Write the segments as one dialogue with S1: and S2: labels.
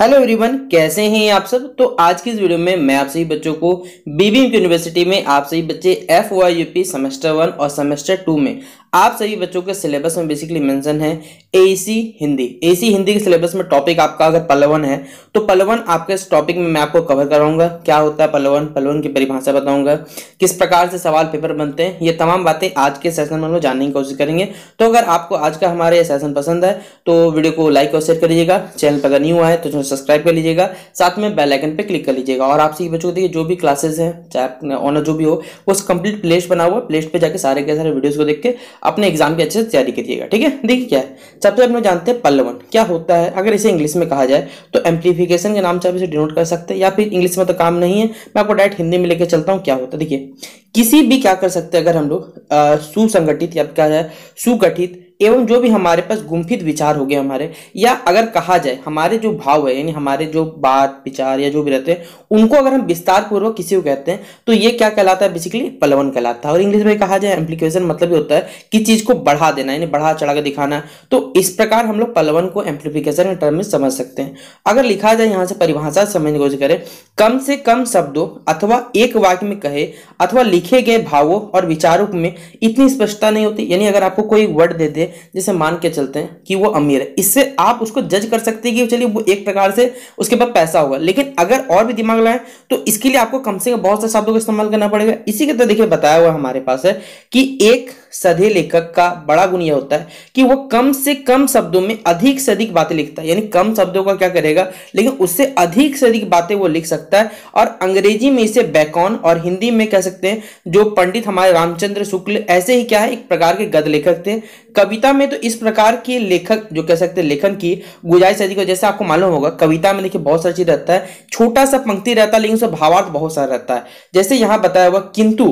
S1: hello everyone कैसे हैं आप सब तो आज की इस वीडियो में मैं आप सभी बच्चों को बीबी यूनिवर्सिटी में आप सभी बच्चे F Y P semester one और सेमेस्टर टू में आप सभी बच्चों के सिलेबस में बेसिकली मेंशन है एसी हिंदी एसी हिंदी के सिलेबस में टॉपिक आपका अगर पलवन है तो पलवन आपके इस टॉपिक में मैं आपको कवर कराऊंगा क्या होता है पलवन पलवन की परिभाषा बताऊंगा किस प्रकार से सवाल पेपर बनते हैं ये तमाम बातें आज के सेशन में हम लोग जानने की कोशिश करेंगे तो अगर आपको आज का हमारा ये सेशन पसंद है तो वीडियो को लाइक और शेयर करिएगा चैनल पर अगर न्यू आए तो सब्सक्राइब कर लीजिएगा साथ में बेल आइकन पे क्लिक कर लीजिएगा और आपसे ये बच्चों देखिए जो भी क्लासेस हैं चाहे ऑनर जो भी हो उस कंप्लीट प्लेस्ट बना हुआ प्लेस्ट पे जाके सारे के सारे वीडियोस को देख के अपने एग्जाम की अच्छे से तैयारी करिएगा ठीक है देखिए क्या है सबसे अपने जानते हैं पल्लवन क्या होता है अगर इसे इंग्लिश में कहा जाए तो एम्प्लीफिकेशन के नाम से आप इसे डिनोट कर सकते हैं या फिर इंग्लिश में तो काम नहीं है मैं आपको डायरेक्ट हिंदी में लेकर चलता हूँ क्या होता है देखिए किसी भी क्या कर सकते हैं अगर हम लोग सुसंगठित या क्या है सुगठित एवं जो भी हमारे पास गुम्फित विचार हो गए हमारे या अगर कहा जाए हमारे जो भाव है यानी हमारे जो बात विचार या जो भी रहते हैं उनको अगर हम विस्तार पूर्वक किसी को कहते हैं तो ये क्या कहलाता है बेसिकली पलवन कहलाता है और इंग्लिश में कहा जाए एम्प्लीकेशन मतलब ये होता है कि चीज़ को बढ़ा देना यानी बढ़ा चढ़ा दिखाना तो इस प्रकार हम लोग पलवन को एम्प्लीफिकेशन के टर्म में समझ सकते हैं अगर लिखा जाए यहाँ से परिभाषा समझने की कोशिश करें कम से कम शब्दों अथवा एक वाक्य में कहे अथवा लिखे गए भावों और विचारों में इतनी स्पष्टता नहीं होती यानी अगर आपको कोई वर्ड दे दे है जैसे मान के चलते हैं कि वो अमीर है इससे आप उसको जज कर सकते हैं कि चलिए वो एक प्रकार से उसके पास पैसा होगा लेकिन अगर और भी दिमाग लगाएं तो इसके लिए आपको कम से कम बहुत से शब्दों का इस्तेमाल करना पड़ेगा इसी के तहत देखिए बताया हुआ हमारे पास है कि एक सधे लेखक का बड़ा गुण यह होता है कि वो कम से कम शब्दों में अधिक से अधिक बातें लिखता है यानी कम शब्दों का क्या करेगा लेकिन उससे अधिक से अधिक बातें वो लिख सकता है और अंग्रेजी में इसे बैकॉन और हिंदी में कह सकते हैं जो पंडित हमारे रामचंद्र शुक्ल ऐसे ही क्या है एक प्रकार के गद लेखक थे कवि कविता में तो इस प्रकार के लेखक जो कह सकते हैं लेखन की गुंजाइश अधिक जैसे आपको मालूम होगा कविता में देखिए बहुत सारी चीज रहता है छोटा सा पंक्ति रहता है लेकिन उसमें भावार्थ बहुत सारा रहता है जैसे यहां बताया हुआ किंतु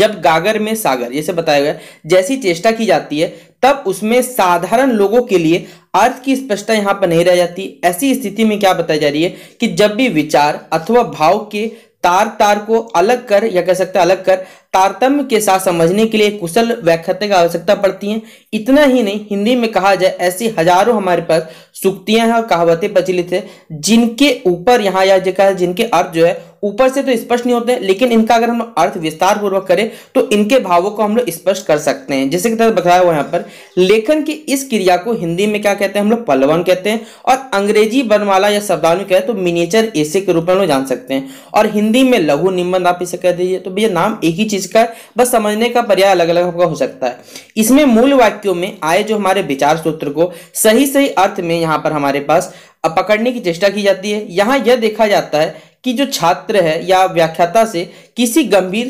S1: जब गागर में सागर जैसे बताया गया जैसी चेष्टा की जाती है तब उसमें साधारण लोगों के लिए अर्थ की स्पष्टता यहां पर नहीं रह जाती ऐसी स्थिति में क्या बताई जा रही है कि जब भी विचार अथवा भाव के तार तार को अलग कर या कह सकते हैं अलग कर तारतम्य के साथ समझने के लिए कुशल व्याख्याता की आवश्यकता पड़ती है इतना ही नहीं हिंदी में कहा जाए ऐसी हजारों हमारे पास सुक्तियां हैं और कहावतें प्रचलित है जिनके ऊपर यहाँ या जिनके अर्थ जो है ऊपर से तो स्पष्ट नहीं होते लेकिन इनका अगर हम अर्थ विस्तार पूर्वक करें तो इनके भावों को हम लोग स्पष्ट कर सकते हैं जैसे कि तरह बताया हुआ यहाँ पर लेखन की इस क्रिया को हिंदी में क्या कहते हैं हम लोग पलवन कहते हैं और अंग्रेजी बनमाला या में कहें तो मिनिएचर एसे के रूप में हम लोग जान सकते हैं और हिंदी में लघु निबंध आप इसे कह दीजिए तो भैया नाम एक ही चीज का बस समझने का पर्याय अलग अलग हो सकता है इसमें मूल वाक्यों में आए जो हमारे विचार सूत्र को सही सही अर्थ में यहाँ पर हमारे पास पकड़ने की चेष्टा की जाती है यहाँ यह देखा जाता है कि जो छात्र है या व्याख्याता से किसी गंभीर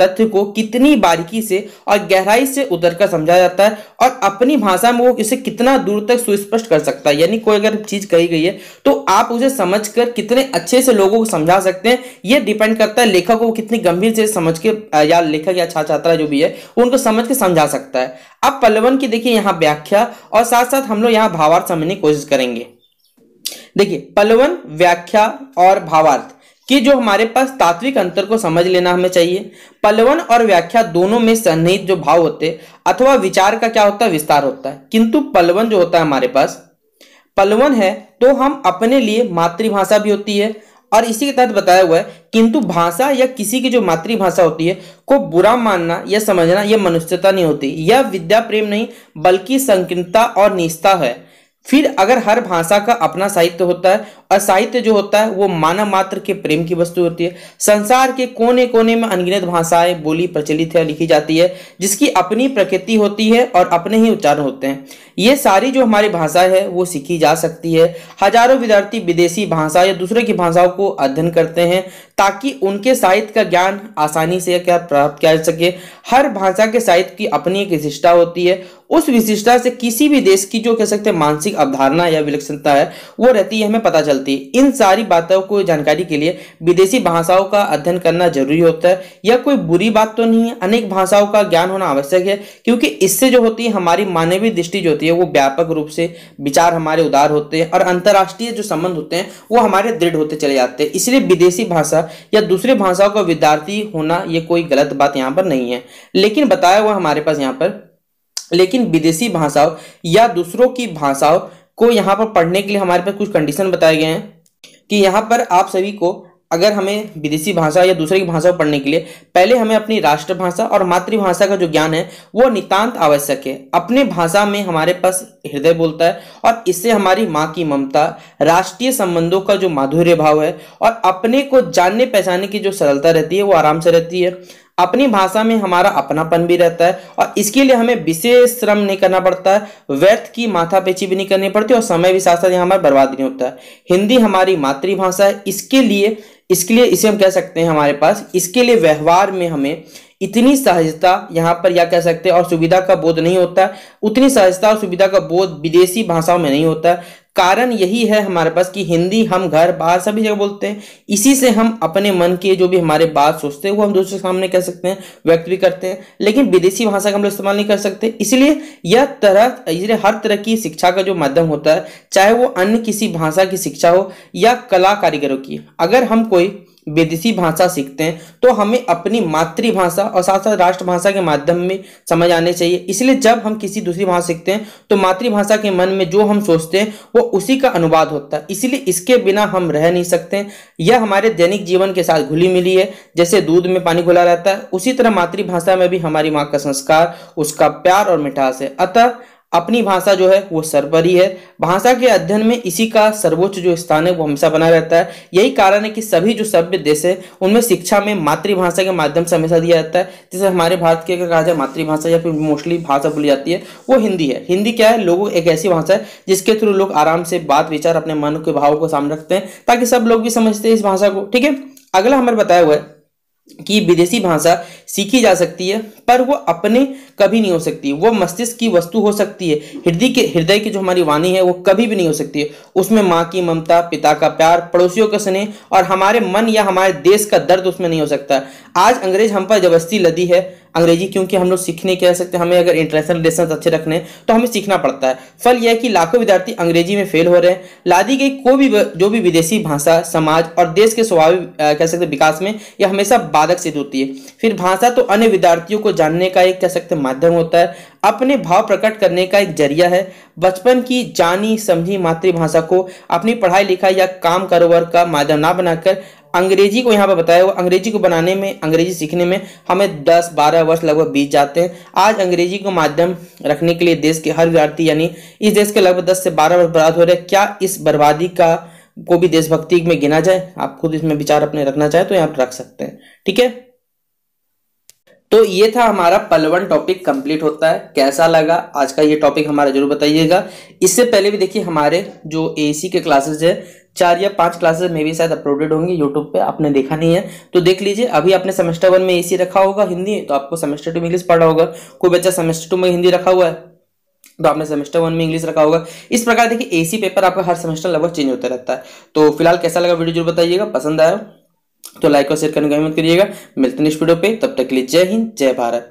S1: तथ्य को कितनी बारीकी से और गहराई से उतर कर समझा जाता है और अपनी भाषा में वो इसे कितना दूर तक सुस्पष्ट कर सकता है यानी कोई अगर चीज़ कही गई है तो आप उसे समझ कर कितने अच्छे से लोगों को समझा सकते हैं ये डिपेंड करता है लेखक को कितनी गंभीर से समझ के या लेखक या छात्र छात्रा जो भी है उनको समझ के समझा सकता है अब पल्लवन की देखिए यहाँ व्याख्या और साथ साथ हम लोग यहाँ भावार्थ समझने की कोशिश करेंगे देखिए पलवन व्याख्या और भावार्थ कि जो हमारे पास तात्विक अंतर को समझ लेना हमें चाहिए पलवन और व्याख्या दोनों में सन्निहित जो भाव होते अथवा विचार का क्या होता है विस्तार होता है किंतु पलवन जो होता है हमारे पास पलवन है तो हम अपने लिए मातृभाषा भी होती है और इसी के तहत बताया हुआ है किंतु भाषा या किसी की जो मातृभाषा होती है को बुरा मानना या समझना यह मनुष्यता नहीं होती यह विद्या प्रेम नहीं बल्कि संकीर्णता और निष्ठा है फिर अगर हर भाषा का अपना साहित्य होता है असाहित्य जो होता है वो मानव मात्र के प्रेम की वस्तु होती है संसार के कोने कोने में अनगिनत भाषाएं बोली प्रचलित है लिखी जाती है जिसकी अपनी प्रकृति होती है और अपने ही उच्चारण होते हैं ये सारी जो हमारी भाषा है वो सीखी जा सकती है हजारों विद्यार्थी विदेशी भाषा या दूसरे की भाषाओं को अध्ययन करते हैं ताकि उनके साहित्य का ज्ञान आसानी से क्या प्राप्त किया जा सके हर भाषा के साहित्य की अपनी एक विशिष्टता होती है उस विशिष्टता से किसी भी देश की जो कह सकते हैं मानसिक अवधारणा या विलक्षणता है वो रहती है हमें पता चलता चलती इन सारी बातों को जानकारी के लिए विदेशी भाषाओं का अध्ययन करना जरूरी होता है यह कोई बुरी बात तो नहीं है अनेक भाषाओं का ज्ञान होना आवश्यक है क्योंकि इससे जो होती है हमारी मानवीय दृष्टि जो होती है वो व्यापक रूप से विचार हमारे उदार होते हैं और अंतर्राष्ट्रीय जो संबंध होते हैं वो हमारे दृढ़ होते चले जाते हैं इसलिए विदेशी भाषा या दूसरे भाषाओं का विद्यार्थी होना ये कोई गलत बात यहाँ पर नहीं है लेकिन बताया हुआ हमारे पास यहाँ पर लेकिन विदेशी भाषाओं या दूसरों की भाषाओं को यहाँ पर पढ़ने के लिए हमारे पास कुछ कंडीशन बताए गए हैं कि यहाँ पर आप सभी को अगर हमें विदेशी भाषा या दूसरे की भाषा पढ़ने के लिए पहले हमें अपनी राष्ट्रभाषा और मातृभाषा का जो ज्ञान है वो नितांत आवश्यक है अपने भाषा में हमारे पास हृदय बोलता है और इससे हमारी माँ की ममता राष्ट्रीय संबंधों का जो माधुर्य भाव है और अपने को जानने पहचाने की जो सरलता रहती है वो आराम से रहती है अपनी भाषा में हमारा अपनापन भी रहता है और इसके लिए हमें विशेष श्रम नहीं करना पड़ता है व्यर्थ की माथा पेची भी नहीं करनी पड़ती और समय भी साथ साथ यहाँ हमारा बर्बाद नहीं होता है हिंदी हमारी मातृभाषा है इसके लिए इसके लिए इसे हम कह सकते हैं हमारे पास इसके लिए व्यवहार में हमें इतनी सहजता यहाँ पर या कह सकते हैं और सुविधा का बोध नहीं होता है उतनी सहजता और सुविधा का बोध विदेशी भाषाओं में नहीं होता है कारण यही है हमारे पास कि हिंदी हम घर बाहर सभी जगह बोलते हैं इसी से हम अपने मन के जो भी हमारे बात सोचते हैं वो हम दूसरे सामने कह सकते हैं व्यक्त भी करते हैं लेकिन विदेशी भाषा का हम लोग इस्तेमाल नहीं कर सकते इसलिए यह तरह इसलिए हर तरह की शिक्षा का जो माध्यम होता है चाहे वो अन्य किसी भाषा की शिक्षा हो या कला कारीगरों की अगर हम कोई विदेशी भाषा सीखते हैं तो हमें अपनी मातृभाषा और साथ साथ राष्ट्रभाषा के माध्यम में समझ आने चाहिए इसलिए जब हम किसी दूसरी भाषा सीखते हैं तो मातृभाषा के मन में जो हम सोचते हैं वो उसी का अनुवाद होता है इसलिए इसके बिना हम रह नहीं सकते यह हमारे दैनिक जीवन के साथ घुली मिली है जैसे दूध में पानी घुला रहता है उसी तरह मातृभाषा में भी हमारी माँ का संस्कार उसका प्यार और मिठास है अतः अपनी भाषा जो है वो सर्वरी है भाषा के अध्ययन में इसी का सर्वोच्च जो स्थान है वो हमेशा बना रहता है यही कारण है कि सभी जो सभ्य देश हैं उनमें शिक्षा में मातृभाषा के माध्यम से हमेशा दिया जाता है जैसे हमारे भारत की अगर कहा जाए मातृभाषा या फिर मोस्टली भाषा बोली जाती है वो हिंदी है हिंदी क्या है लोगों एक ऐसी भाषा है जिसके थ्रू लोग आराम से बात विचार अपने मन के भाव को सामने रखते हैं ताकि सब लोग भी समझते हैं इस भाषा को ठीक है अगला हमारे बताया हुआ है कि विदेशी भाषा सीखी जा सकती है पर वो अपने कभी नहीं हो सकती वो मस्तिष्क की वस्तु हो सकती है हृदय के हृदय की जो हमारी वाणी है वो कभी भी नहीं हो सकती है उसमें माँ की ममता पिता का प्यार पड़ोसियों का स्नेह और हमारे मन या हमारे देश का दर्द उसमें नहीं हो सकता आज अंग्रेज हम पर जबरस्ती लदी है अंग्रेजी क्योंकि हम लोग सीखने कह सकते हैं हमें अगर इंटरनेशनल रिलेशन अच्छे रखने तो हमें सीखना पड़ता है फल यह है कि लाखों विद्यार्थी अंग्रेजी में फेल हो रहे हैं लादी गई कोई भी जो भी विदेशी भाषा समाज और देश के स्वाभाविक कह सकते विकास में यह हमेशा बाधक सिद्ध होती है फिर भाषा तो अन्य विद्यार्थियों को जानने का एक कह सकते माध्यम होता है अपने भाव प्रकट करने का एक जरिया है बचपन की जानी समझी मातृभाषा को अपनी पढ़ाई लिखाई या काम कारोबार का माध्यम ना बनाकर अंग्रेजी को यहाँ पर बताया हुआ अंग्रेजी को बनाने में अंग्रेजी सीखने में हमें 10-12 वर्ष लगभग बीत जाते हैं आज अंग्रेजी को माध्यम रखने के लिए देश के हर विद्यार्थी यानी इस देश के लगभग 10 से 12 वर्ष बर्बाद हो रहे हैं क्या इस बर्बादी का को भी देशभक्ति में गिना जाए आप खुद इसमें विचार अपने रखना चाहे तो यहाँ पर रख सकते हैं ठीक है तो ये था हमारा पलवन टॉपिक कंप्लीट होता है कैसा लगा आज का ये टॉपिक हमारा जरूर बताइएगा इससे पहले भी देखिए हमारे जो एसी के क्लासेस है चार या पांच क्लासेस में भी शायद अपलोडेड होंगी यूट्यूब पे आपने देखा नहीं है तो देख लीजिए अभी आपने सेमेस्टर वन में एसी रखा होगा हिंदी तो आपको सेमेस्टर टू में इंग्लिश पढ़ा होगा कोई बच्चा सेमेस्टर टू में हिंदी रखा हुआ है तो आपने सेमेस्टर वन में इंग्लिश रखा होगा इस प्रकार देखिए एसी पेपर आपका हर सेमेस्टर लगभग चेंज होता रहता है तो फिलहाल कैसा लगा वीडियो जरूर बताइएगा पसंद आया तो लाइक और शेयर करने का हिम्मत करिएगा मिलते हैं नेक्स्ट वीडियो पे तब तक के लिए जय हिंद जय भारत